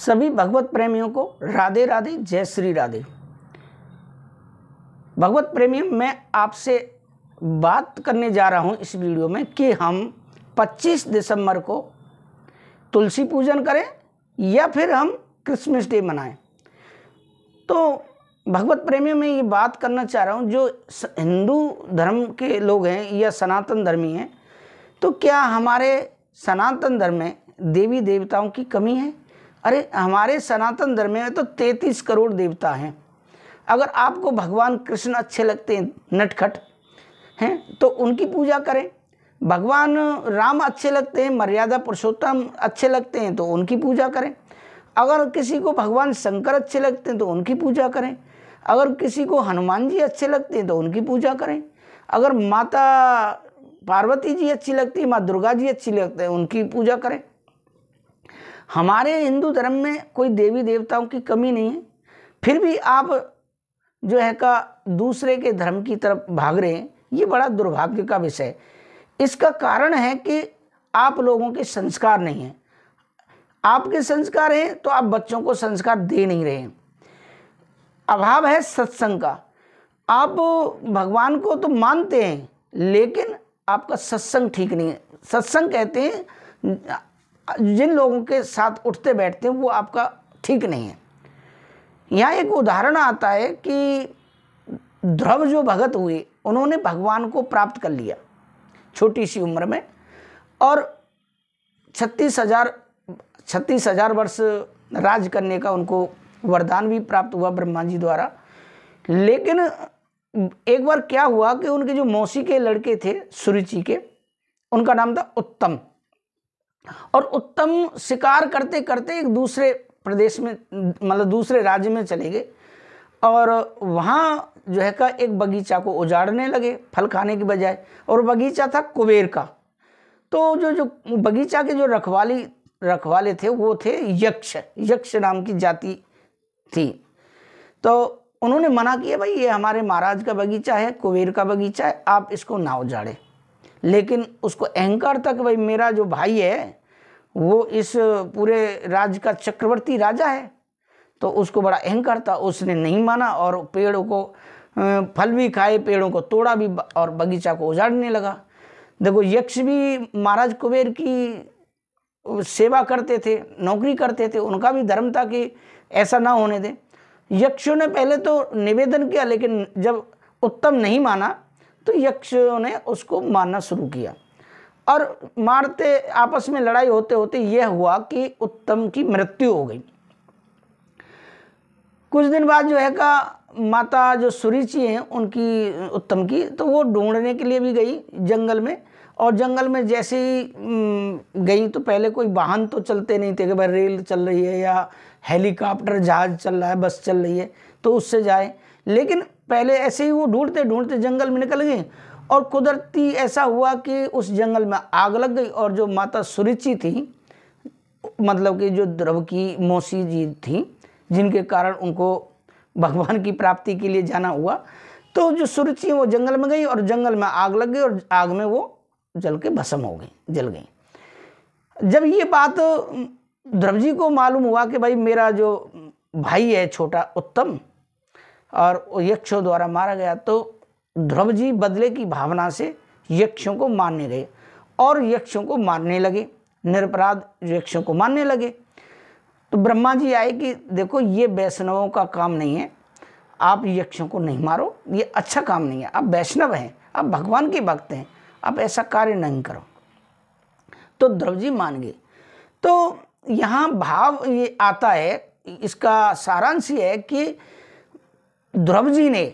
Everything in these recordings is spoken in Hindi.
सभी भगवत प्रेमियों को राधे राधे जय श्री राधे भगवत प्रेमियों मैं आपसे बात करने जा रहा हूँ इस वीडियो में कि हम 25 दिसंबर को तुलसी पूजन करें या फिर हम क्रिसमस डे मनाएं तो भगवत प्रेमियों में ये बात करना चाह रहा हूँ जो हिंदू धर्म के लोग हैं या सनातन धर्मी हैं तो क्या हमारे सनातन धर्म में देवी देवताओं की कमी है अरे हमारे सनातन धर्म में तो तैंतीस करोड़ देवता हैं अगर आपको भगवान कृष्ण अच्छे लगते हैं नटखट हैं तो उनकी पूजा करें भगवान राम अच्छे लगते हैं मर्यादा पुरुषोत्तम अच्छे लगते हैं तो उनकी पूजा करें अगर किसी को भगवान शंकर अच्छे लगते हैं तो उनकी पूजा करें अगर किसी को हनुमान जी अच्छे लगते हैं तो उनकी पूजा करें अगर माता पार्वती जी अच्छी लगती है माँ दुर्गा जी अच्छी लगते हैं उनकी पूजा करें हमारे हिंदू धर्म में कोई देवी देवताओं की कमी नहीं है फिर भी आप जो है का दूसरे के धर्म की तरफ भाग रहे हैं ये बड़ा दुर्भाग्य का विषय है इसका कारण है कि आप लोगों के संस्कार नहीं हैं आपके संस्कार हैं तो आप बच्चों को संस्कार दे नहीं रहे हैं अभाव है सत्संग का आप भगवान को तो मानते हैं लेकिन आपका सत्संग ठीक नहीं है सत्संग कहते हैं जिन लोगों के साथ उठते बैठते हैं वो आपका ठीक नहीं है यहाँ एक उदाहरण आता है कि ध्रुव जो भगत हुए उन्होंने भगवान को प्राप्त कर लिया छोटी सी उम्र में और छत्तीस हजार छत्तीस हजार वर्ष राज करने का उनको वरदान भी प्राप्त हुआ ब्रह्मा जी द्वारा लेकिन एक बार क्या हुआ कि उनके जो मौसी के लड़के थे सुरुचि के उनका नाम था उत्तम और उत्तम शिकार करते करते एक दूसरे प्रदेश में मतलब दूसरे राज्य में चले गए और वहाँ जो है का एक बगीचा को उजाड़ने लगे फल खाने के बजाय और बगीचा था कुबेर का तो जो जो बगीचा के जो रखवाली रखवाले थे वो थे यक्ष यक्ष नाम की जाति थी तो उन्होंने मना किया भाई ये हमारे महाराज का बगीचा है कुबेर का बगीचा है आप इसको ना उजाड़े लेकिन उसको अहंकार तक भाई मेरा जो भाई है वो इस पूरे राज्य का चक्रवर्ती राजा है तो उसको बड़ा अहंकार था उसने नहीं माना और पेड़ों को फल भी खाए पेड़ों को तोड़ा भी और बगीचा को उजाड़ने लगा देखो यक्ष भी महाराज कुबेर की सेवा करते थे नौकरी करते थे उनका भी धर्म था कि ऐसा ना होने दें यक्षों ने पहले तो निवेदन किया लेकिन जब उत्तम नहीं माना तो यक्ष ने उसको मारना शुरू किया और मारते आपस में लड़ाई होते होते यह हुआ कि उत्तम की मृत्यु हो गई कुछ दिन बाद जो है का माता जो सुरुचि हैं उनकी उत्तम की तो वो ढूंढने के लिए भी गई जंगल में और जंगल में जैसे ही गई तो पहले कोई वाहन तो चलते नहीं थे कि भाई रेल चल रही है या हेलीकॉप्टर जहाज चल रहा है बस चल रही है तो उससे जाए लेकिन पहले ऐसे ही वो ढूंढते ढूंढते जंगल में निकल गए और कुदरती ऐसा हुआ कि उस जंगल में आग लग गई और जो माता सुरुचि थी मतलब कि जो द्रव की मौसी जी थी जिनके कारण उनको भगवान की प्राप्ति के लिए जाना हुआ तो जो सुरुचि वो जंगल में गई और जंगल में आग लग गई और आग में वो जल के भस्म हो गई जल गई जब ये बात ध्रुव जी को मालूम हुआ कि भाई मेरा जो भाई है छोटा उत्तम और यक्षों द्वारा मारा गया तो ध्रुव जी बदले की भावना से यक्षों को मारने गए और यक्षों को मारने लगे निरपराध यक्षों को मारने लगे तो ब्रह्मा जी आए कि देखो ये वैष्णवों का काम नहीं है आप यक्षों को नहीं मारो ये अच्छा काम नहीं है आप वैष्णव हैं आप भगवान के भक्त हैं आप ऐसा कार्य नहीं करो तो ध्रुव जी मान गए तो यहाँ भाव ये आता है इसका सारांश ये है कि ध्रुव जी ने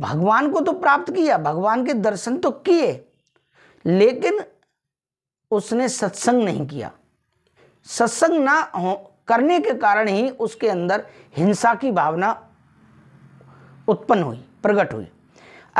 भगवान को तो प्राप्त किया भगवान के दर्शन तो किए लेकिन उसने सत्संग नहीं किया सत्संग ना हो करने के कारण ही उसके अंदर हिंसा की भावना उत्पन्न हुई प्रकट हुई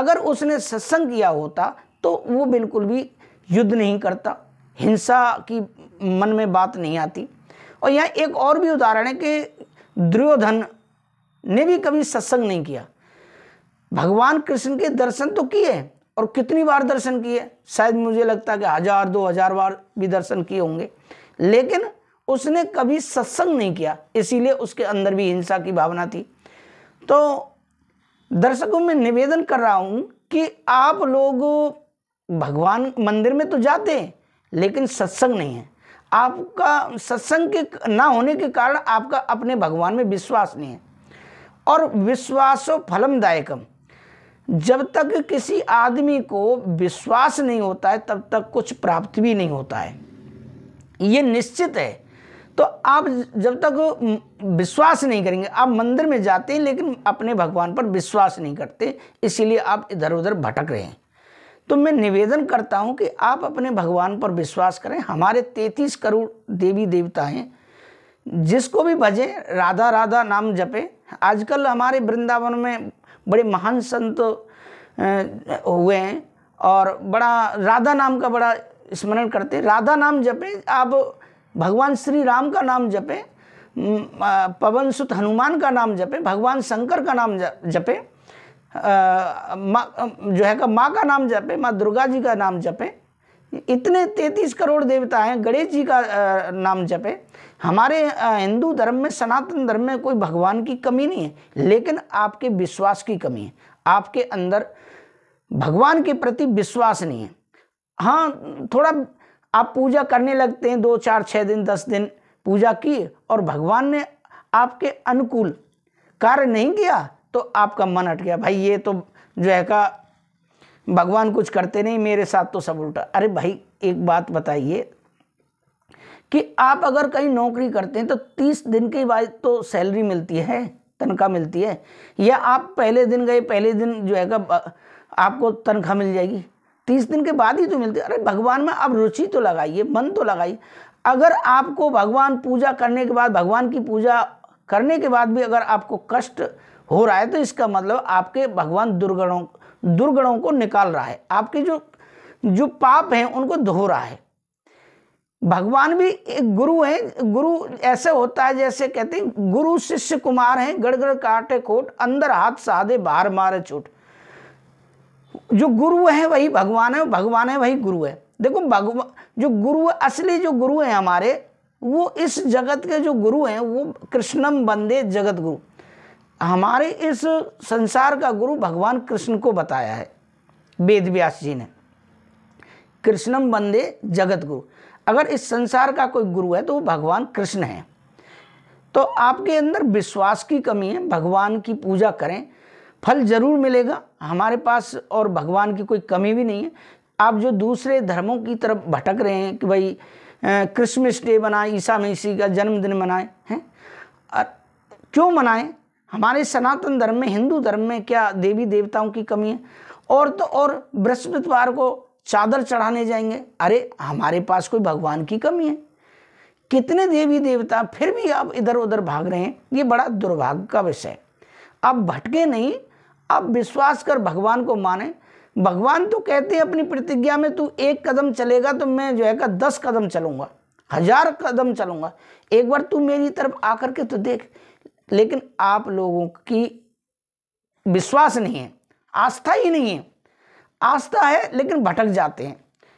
अगर उसने सत्संग किया होता तो वो बिल्कुल भी युद्ध नहीं करता हिंसा की मन में बात नहीं आती और यहाँ एक और भी उदाहरण है कि दुर्योधन ने भी कभी सत्संग नहीं किया भगवान कृष्ण के दर्शन तो किए और कितनी बार दर्शन किए शायद मुझे लगता है कि हजार दो हजार बार भी दर्शन किए होंगे लेकिन उसने कभी सत्संग नहीं किया इसीलिए उसके अंदर भी हिंसा की भावना थी तो दर्शकों में निवेदन कर रहा हूं कि आप लोग भगवान मंदिर में तो जाते हैं लेकिन सत्संग नहीं है आपका सत्संग के ना होने के कारण आपका अपने भगवान में विश्वास नहीं है और विश्वासो फलमदायकम जब तक किसी आदमी को विश्वास नहीं होता है तब तक कुछ प्राप्त भी नहीं होता है ये निश्चित है तो आप जब तक विश्वास नहीं करेंगे आप मंदिर में जाते हैं लेकिन अपने भगवान पर विश्वास नहीं करते इसीलिए आप इधर उधर भटक रहे हैं तो मैं निवेदन करता हूं कि आप अपने भगवान पर विश्वास करें हमारे तैंतीस करोड़ देवी देवता हैं जिसको भी भजें राधा राधा नाम जपें आजकल हमारे वृंदावन में बड़े महान संत हुए हैं और बड़ा राधा नाम का बड़ा स्मरण करते राधा नाम जपें आप भगवान श्री राम का नाम जपें पवन सुत हनुमान का नाम जपें भगवान शंकर का नाम जपें जो है का माँ का नाम जपें माँ दुर्गा जी का नाम जपें इतने तैतीस करोड़ देवता हैं गणेश जी का नाम जपे हमारे हिंदू धर्म में सनातन धर्म में कोई भगवान की कमी नहीं है लेकिन आपके विश्वास की कमी है आपके अंदर भगवान के प्रति विश्वास नहीं है हाँ थोड़ा आप पूजा करने लगते हैं दो चार छः दिन दस दिन पूजा की और भगवान ने आपके अनुकूल कार्य नहीं किया तो आपका मन हट गया भाई ये तो जो है का भगवान कुछ करते नहीं मेरे साथ तो सब उल्टा अरे भाई एक बात बताइए कि आप अगर कहीं नौकरी करते हैं तो तीस दिन के बाद तो सैलरी मिलती है तनख्वाह मिलती है या आप पहले दिन गए पहले दिन जो है आपको तनख्वाह मिल जाएगी तीस दिन के बाद ही तो मिलती है अरे भगवान में आप रुचि तो लगाइए मन तो लगाइए अगर आपको भगवान पूजा करने के बाद भगवान की पूजा करने के बाद भी अगर आपको कष्ट हो रहा है तो इसका मतलब आपके भगवान दुर्गणों दुर्गणों को निकाल रहा है आपके जो जो पाप हैं उनको धो रहा है भगवान भी एक गुरु हैं गुरु ऐसे होता है जैसे कहते हैं गुरु शिष्य कुमार हैं गड़गड़ काटे खोट अंदर हाथ साधे बाहर मारे छूट जो गुरु है वही भगवान है भगवान है वही गुरु है देखो भगवान जो गुरु असली जो गुरु हैं हमारे वो इस जगत के जो गुरु हैं वो कृष्णम बंदे जगत गुरु हमारे इस संसार का गुरु भगवान कृष्ण को बताया है वेद व्यास जी ने कृष्णम बंदे जगत गुरु अगर इस संसार का कोई गुरु है तो वो भगवान कृष्ण है तो आपके अंदर विश्वास की कमी है भगवान की पूजा करें फल जरूर मिलेगा हमारे पास और भगवान की कोई कमी भी नहीं है आप जो दूसरे धर्मों की तरफ भटक रहे हैं कि भाई क्रिसमस डे मनाएं ईसा मसीह का जन्मदिन मनाएं हैं क्यों मनाएं हमारे सनातन धर्म में हिंदू धर्म में क्या देवी देवताओं की कमी है और तो और बृहस्पतिवार को चादर चढ़ाने जाएंगे अरे हमारे पास कोई भगवान की कमी है कितने देवी देवता फिर भी आप इधर उधर भाग रहे हैं ये बड़ा दुर्भाग्य का विषय आप भटके नहीं आप विश्वास कर भगवान को माने भगवान तो कहते हैं अपनी प्रतिज्ञा में तू एक कदम चलेगा तो मैं जो है का दस कदम चलूंगा हजार कदम चलूंगा एक बार तू मेरी तरफ आकर के तो देख लेकिन आप लोगों की विश्वास नहीं है आस्था ही नहीं है आस्था है लेकिन भटक जाते हैं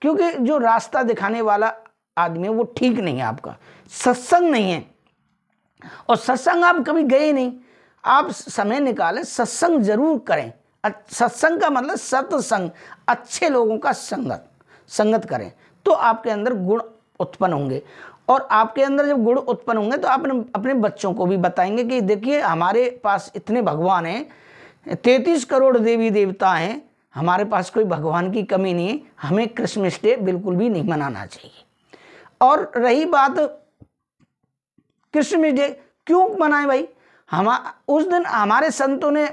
क्योंकि जो रास्ता दिखाने वाला आदमी है वो ठीक नहीं है आपका सत्संग नहीं है और सत्संग आप कभी गए नहीं आप समय निकालें सत्संग जरूर करें सत्संग का मतलब सत्संग अच्छे लोगों का संगत संगत करें तो आपके अंदर गुण उत्पन्न होंगे और आपके अंदर जब गुण उत्पन्न होंगे तो आप अपने बच्चों को भी बताएंगे कि देखिए हमारे पास इतने भगवान हैं तैंतीस करोड़ देवी देवता हैं हमारे पास कोई भगवान की कमी नहीं है हमें क्रिसमस डे बिल्कुल भी नहीं मनाना चाहिए और रही बात क्रिसमस डे क्यों मनाएं भाई हम उस दिन हमारे संतों ने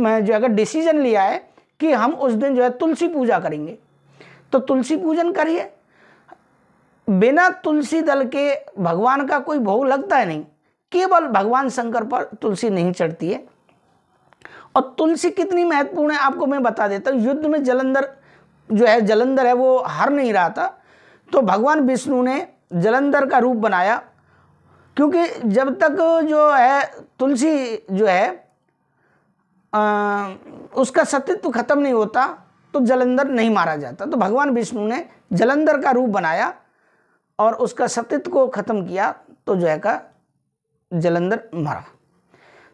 जो अगर डिसीजन लिया है कि हम उस दिन जो है तुलसी पूजा करेंगे तो तुलसी पूजन करिए बिना तुलसी दल के भगवान का कोई भोग लगता है नहीं केवल भगवान शंकर पर तुलसी नहीं चढ़ती है और तुलसी कितनी महत्वपूर्ण है आपको मैं बता देता हूँ युद्ध में जलंधर जो है जलंधर है वो हर नहीं रहा था तो भगवान विष्णु ने जलंधर का रूप बनाया क्योंकि जब तक जो है तुलसी जो है आ, उसका सत्यत्व खत्म नहीं होता तो जलंधर नहीं मारा जाता तो भगवान विष्णु ने जलंधर का रूप बनाया और उसका सतित्व को ख़त्म किया तो जो है का जलंधर मरा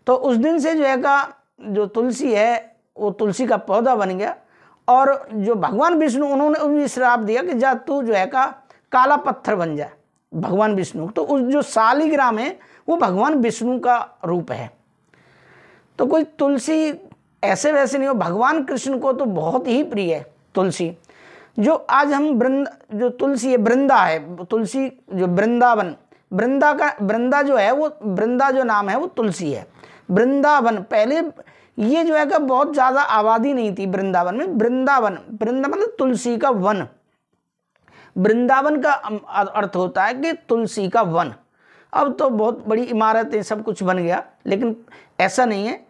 तो उस दिन से जो है का जो तुलसी है वो तुलसी का पौधा बन गया और जो भगवान विष्णु उन्होंने भी श्राप दिया कि जा तू जो है का काला पत्थर बन जाए भगवान विष्णु तो उस जो शालीग्राम है वो भगवान विष्णु का रूप है तो कोई तुलसी ऐसे वैसे नहीं हो भगवान कृष्ण को तो बहुत ही प्रिय है तुलसी जो आज हम वृंद जो तुलसी है वृंदा है तुलसी जो वृंदावन वृंदा का वृंदा जो है वो वृंदा जो नाम है वो तुलसी है वृंदावन पहले ये जो है का बहुत ज़्यादा आबादी नहीं थी वृंदावन में वृंदावन वृंदा मतलब तुलसी का वन वृंदावन का अर्थ होता है कि तुलसी का वन अब तो बहुत बड़ी इमारतें सब कुछ बन गया लेकिन ऐसा नहीं है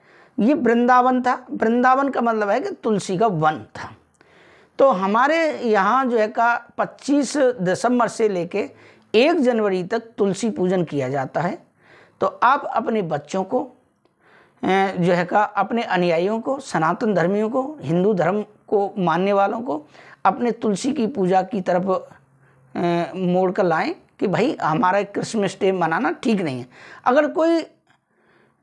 ये वृंदावन था वृंदावन का मतलब है कि तुलसी का वन था तो हमारे यहाँ जो है का 25 दिसंबर से लेके एक जनवरी तक तुलसी पूजन किया जाता है तो आप अपने बच्चों को जो है का अपने अनुयायियों को सनातन धर्मियों को हिंदू धर्म को मानने वालों को अपने तुलसी की पूजा की तरफ मोड़ कर लाएँ कि भाई हमारा क्रिसमस डे मनाना ठीक नहीं है अगर कोई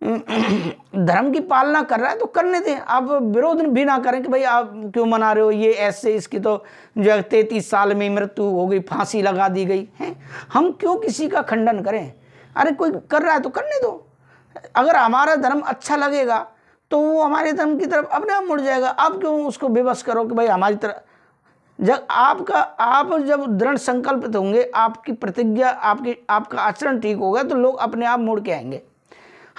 धर्म की पालना कर रहा है तो करने दें आप विरोध भी ना करें कि भाई आप क्यों मना रहे हो ये ऐसे इसकी तो जो है तैतीस साल में मृत्यु हो गई फांसी लगा दी गई है हम क्यों किसी का खंडन करें अरे कोई कर रहा है तो करने दो अगर हमारा धर्म अच्छा लगेगा तो वो हमारे धर्म की तरफ अपने आप मुड़ जाएगा आप क्यों उसको विवश करो कि भाई हमारी तरफ जब आपका आप जब दृढ़ संकल्पित होंगे आपकी प्रतिज्ञा आपकी आपका आचरण ठीक होगा तो लोग अपने आप मुड़ के आएंगे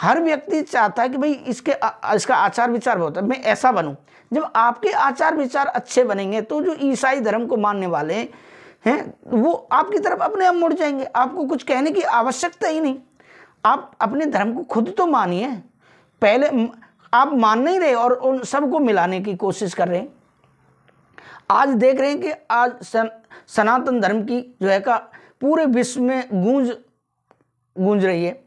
हर व्यक्ति चाहता है कि भाई इसके आ, इसका आचार विचार बहुत है मैं ऐसा बनूं जब आपके आचार विचार अच्छे बनेंगे तो जो ईसाई धर्म को मानने वाले हैं वो आपकी तरफ अपने आप मुड़ जाएंगे आपको कुछ कहने की आवश्यकता ही नहीं आप अपने धर्म को खुद तो मानिए पहले आप मान नहीं रहे और उन सबको मिलाने की कोशिश कर रहे हैं आज देख रहे हैं कि आज सन, सनातन धर्म की जो है का पूरे विश्व में गूंज गूंज रही है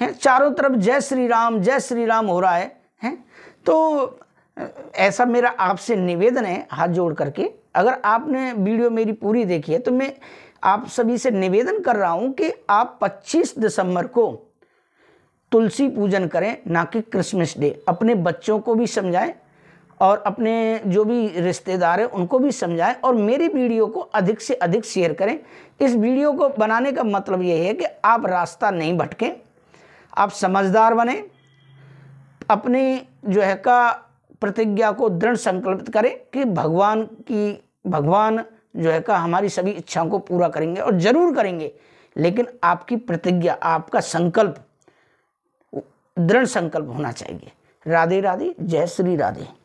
हैं चारों तरफ जय श्री राम जय श्री राम हो रहा है हैं तो ऐसा मेरा आपसे निवेदन है हाथ जोड़ करके अगर आपने वीडियो मेरी पूरी देखी है तो मैं आप सभी से निवेदन कर रहा हूं कि आप 25 दिसंबर को तुलसी पूजन करें ना कि क्रिसमस डे अपने बच्चों को भी समझाएं और अपने जो भी रिश्तेदार हैं उनको भी समझाएं और मेरी वीडियो को अधिक से अधिक शेयर करें इस वीडियो को बनाने का मतलब ये है कि आप रास्ता नहीं भटकें आप समझदार बने अपनी जो है का प्रतिज्ञा को दृढ़ संकल्पित करें कि भगवान की भगवान जो है का हमारी सभी इच्छाओं को पूरा करेंगे और ज़रूर करेंगे लेकिन आपकी प्रतिज्ञा आपका संकल्प दृढ़ संकल्प होना चाहिए राधे राधे जय श्री राधे